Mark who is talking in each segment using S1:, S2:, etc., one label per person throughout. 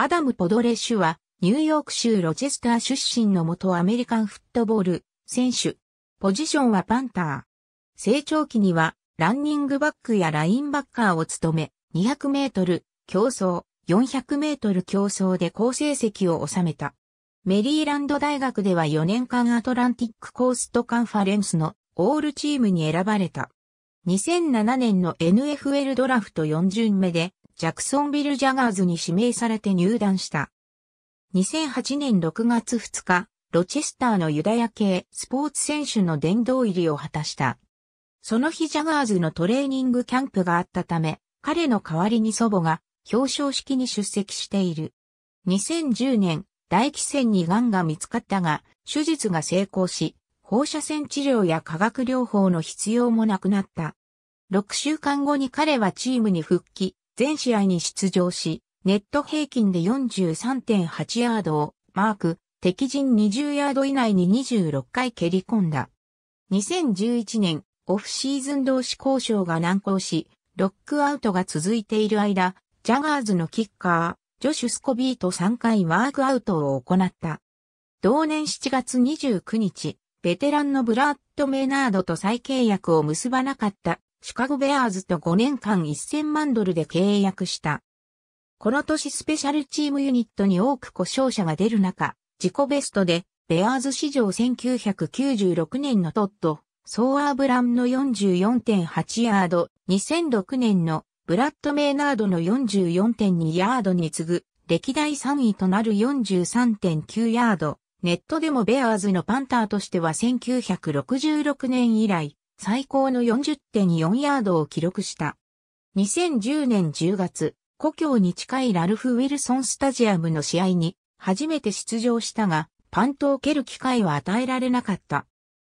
S1: アダム・ポドレッシュは、ニューヨーク州ロチェスター出身の元アメリカンフットボール選手。ポジションはパンター。成長期には、ランニングバックやラインバッカーを務め、200メートル競争、400メートル競争で好成績を収めた。メリーランド大学では4年間アトランティックコーストカンファレンスのオールチームに選ばれた。2007年の NFL ドラフト4巡目でジャクソンビル・ジャガーズに指名されて入団した。2008年6月2日、ロチェスターのユダヤ系スポーツ選手の殿堂入りを果たした。その日ジャガーズのトレーニングキャンプがあったため、彼の代わりに祖母が表彰式に出席している。2010年、大気腺に癌が見つかったが、手術が成功し、放射線治療や化学療法の必要もなくなった。6週間後に彼はチームに復帰、全試合に出場し、ネット平均で43.8ヤードをマーク、敵陣20ヤード以内に26回蹴り込んだ。2011年、オフシーズン同士交渉が難航し、ロックアウトが続いている間、ジャガーズのキッカー、ジョシュ・スコビーと3回ワークアウトを行った。同年7月29日、ベテランのブラッド・メナードと再契約を結ばなかったシカゴベアーズと5年間1000万ドルで契約した。この年スペシャルチームユニットに多く故障者が出る中、自己ベストで、ベアーズ史上1996年のトッド、ソーアーブランの44.8ヤード、2006年のブラッド・メイナードの44.2ヤードに次ぐ、歴代3位となる43.9ヤード。ネットでもベアーズのパンターとしては1966年以来、最高の40.4ヤードを記録した。2010年10月、故郷に近いラルフ・ウィルソンスタジアムの試合に初めて出場したが、パントを蹴る機会は与えられなかった。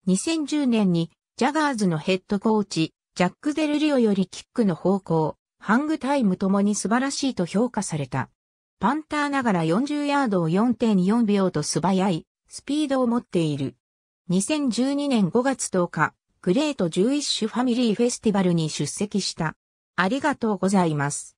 S1: 2010年にジャガーズのヘッドコーチ、ジャック・デルリオよりキックの方向、ハングタイムともに素晴らしいと評価された。パンターながら40ヤードを4.4秒と素早いスピードを持っている。2012年5月10日、グレート11種ファミリーフェスティバルに出席した。ありがとうございます。